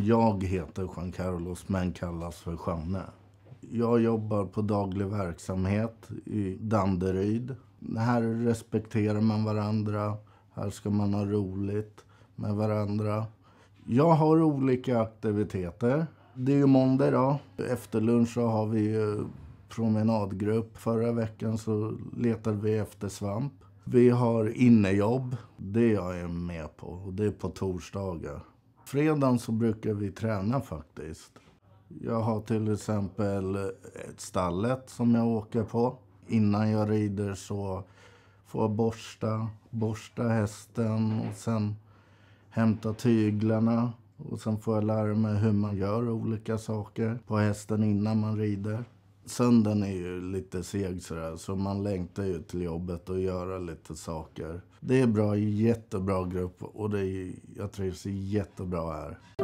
Jag heter Juan Carlos men kallas för Janne. Jag jobbar på daglig verksamhet i Danderyd. Här respekterar man varandra. Här ska man ha roligt med varandra. Jag har olika aktiviteter. Det är ju måndag idag. Efter lunch så har vi promenadgrupp. Förra veckan så letade vi efter svamp. Vi har innejobb. Det jag är med på. det är på torsdagar fredagen så brukar vi träna faktiskt. Jag har till exempel ett stallet som jag åker på. Innan jag rider så får jag borsta, borsta hästen och sen hämta tyglarna. Och sen får jag lära mig hur man gör olika saker på hästen innan man rider. Söndagen är ju lite seg sådär, så man längtar ju till jobbet och göra lite saker. Det är bra, jättebra grupp och det är, jag trivs jättebra här.